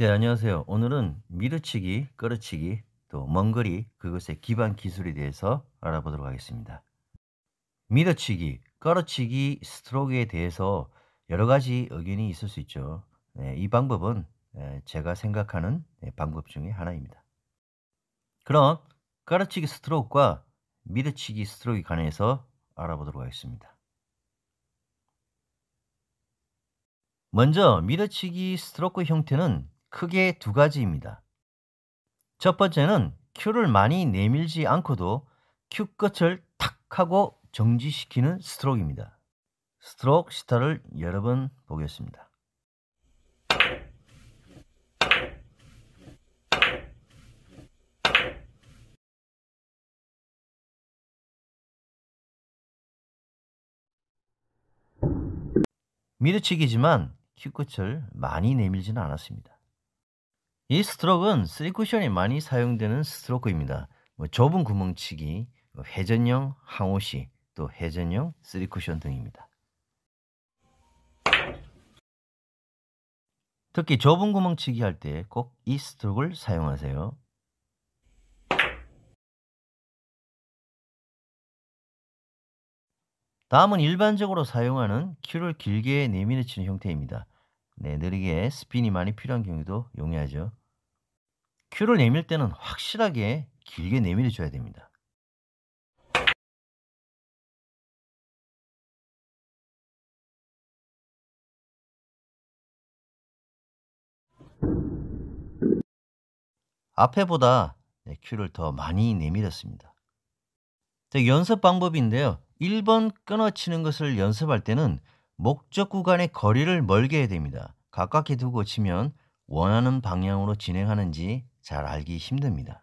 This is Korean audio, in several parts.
네, 안녕하세요. 오늘은 밀어치기, 끌어치기, 또 먼거리 그것의 기반 기술에 대해서 알아보도록 하겠습니다. 밀어치기, 끌어치기, 스트로크에 대해서 여러 가지 의견이 있을 수 있죠. 네, 이 방법은 예, 제가 생각하는 네, 방법 중에 하나입니다. 그럼 끌어치기 스트로크와 밀어치기 스트로크에 관해서 알아보도록 하겠습니다. 먼저 밀어치기 스트로크 형태는 크게 두 가지입니다. 첫 번째는 큐를 많이 내밀지 않고도 큐 끝을 탁 하고 정지시키는 스트로크입니다. 스트로크 시타를 여러 번 보겠습니다. 미드치기지만 큐 끝을 많이 내밀지는 않았습니다. 이 스트로크는 쓰리쿠션이 많이 사용되는 스트로크입니다. 뭐 좁은 구멍치기, 뭐 회전형 항오시또 회전형 쓰리쿠션 등입니다. 특히 좁은 구멍치기 할 때 꼭 이 스트로크를 사용하세요. 다음은 일반적으로 사용하는 큐를 길게 내밀어치는 형태입니다. 네, 느리게 스핀이 많이 필요한 경우도 용이하죠. 큐를 내밀 때는 확실하게 길게 내밀어 줘야 됩니다. 앞에보다 네, 큐를 더 많이 내밀었습니다. 자, 네, 연습 방법인데요. 1번 끊어치는 것을 연습할 때는 목적 구간의 거리를 멀게 해야 됩니다. 가깝게 두고 치면 원하는 방향으로 진행하는지 잘 알기 힘듭니다.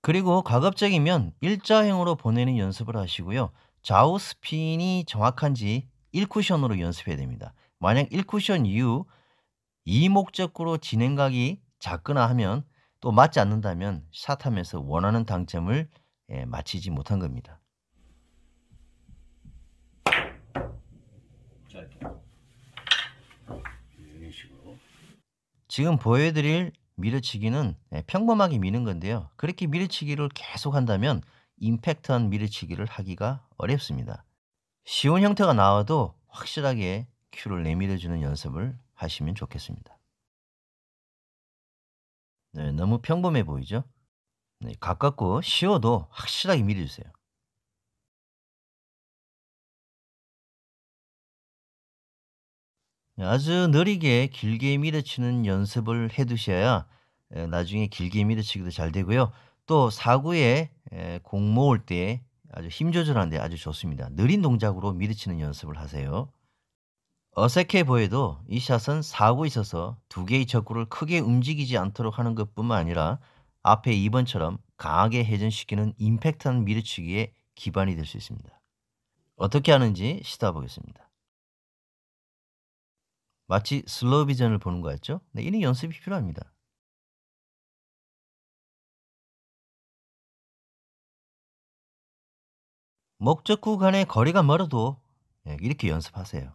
그리고 가급적이면 일자행으로 보내는 연습을 하시고요. 좌우 스핀이 정확한지 1쿠션으로 연습해야 됩니다. 만약 1쿠션 이후 이 목적으로 진행각이 작거나 하면 또 맞지 않는다면 샷하면서 원하는 당점을 예, 맞히지 못한 겁니다. 지금 보여드릴 미르치기는 예, 평범하게 미는 건데요. 그렇게 미르치기를 계속 한다면 임팩트한 미르치기를 하기가 어렵습니다. 쉬운 형태가 나와도 확실하게 큐를 내밀어주는 연습을 하시면 좋겠습니다. 네, 너무 평범해 보이죠? 네, 가깝고 쉬워도 확실하게 밀어주세요. 아주 느리게 길게 밀어치는 연습을 해두셔야 나중에 길게 밀어치기도 잘 되고요. 또 사구에 공 모을 때 아주 힘 조절하는데 아주 좋습니다. 느린 동작으로 밀어치는 연습을 하세요. 어색해 보여도 이 샷은 사구 있어서 두 개의 적구를 크게 움직이지 않도록 하는 것뿐만 아니라 앞에 2번처럼 강하게 회전시키는 임팩트한 밀어치기에 기반이 될 수 있습니다. 어떻게 하는지 시도해 보겠습니다. 마치 슬로우 비전을 보는 것 같죠? 네, 이는 연습이 필요합니다. 목적구 간의 거리가 멀어도 예, 이렇게 연습하세요.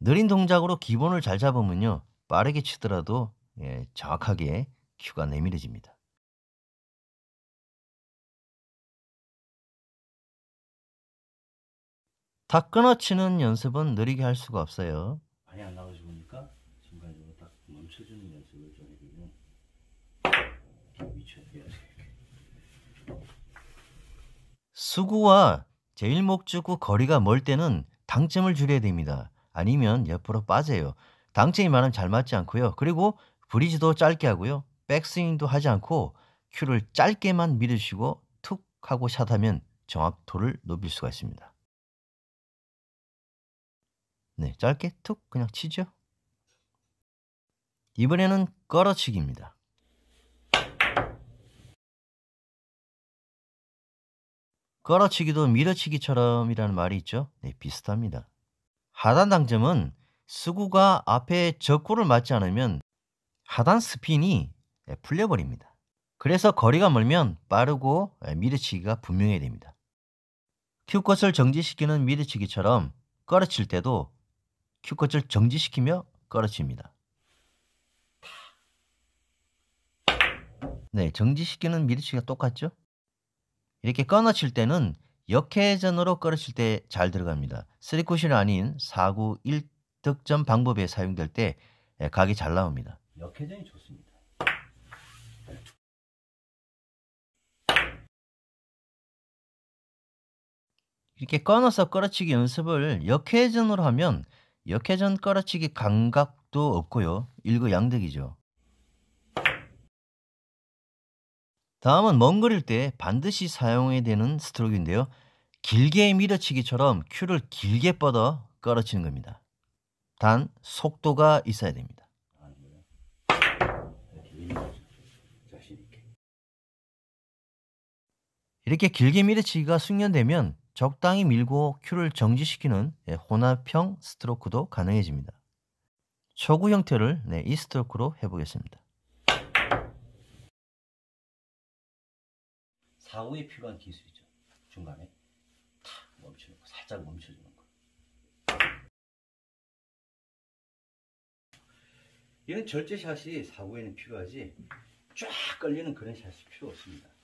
느린 동작으로 기본을 잘 잡으면요. 빠르게 치더라도 예, 정확하게 큐가 내밀어집니다. 다 끊어치는 연습은 느리게 할 수가 없어요. 맞춰주는 연습을 좀 해주면 미쳐야 수구와 제일목주구 거리가 멀 때는 당점을 줄여야 됩니다. 아니면 옆으로 빠져요. 당점이 많으면 잘 맞지 않고요. 그리고 브리지도 짧게 하고요. 백스윙도 하지 않고 큐를 짧게만 밀으시고 툭 하고 샷하면 정확도를 높일 수가 있습니다. 네, 짧게 툭 그냥 치죠. 이번에는 걸어치기입니다. 걸어치기도 밀어치기처럼이라는 말이 있죠. 네, 비슷합니다. 하단 당점은 수구가 앞에 적구를 맞지 않으면 하단 스핀이 네, 풀려버립니다. 그래서 거리가 멀면 빠르고 네, 밀어치기가 분명해야 됩니다. 큐컷을 정지시키는 밀어치기처럼 끌어칠 때도 큐컷을 정지시키며 끌어칩니다. 네, 정지시키는 미리치기가 똑같죠? 이렇게 끊어칠 때는 역회전으로 끊어칠 때 잘 들어갑니다. 쓰리쿠션이 아닌 4구 1득점 방법에 사용될 때 예, 각이 잘 나옵니다. 역회전이 좋습니다. 이렇게 끊어서 끌어치기 연습을 역회전으로 하면 역회전 끌어치기 감각도 없고요. 일거양득이죠. 다음은 먼 그릴 때 반드시 사용해야 되는 스트로크인데요. 길게 밀어치기처럼 큐를 길게 뻗어 끌어치는 겁니다. 단 속도가 있어야 됩니다. 이렇게 길게 밀어치기가 숙련되면 적당히 밀고 큐를 정지시키는 예, 혼합형 스트로크도 가능해집니다. 초구 형태를 네, 이 스트로크로 해보겠습니다. 사후에 필요한 기술이죠. 중간에 탁 멈추는 거, 살짝 멈춰주는 거. 이런 절제샷이 사후에는 필요하지 쫙끌리는 그런 샷이 필요 없습니다.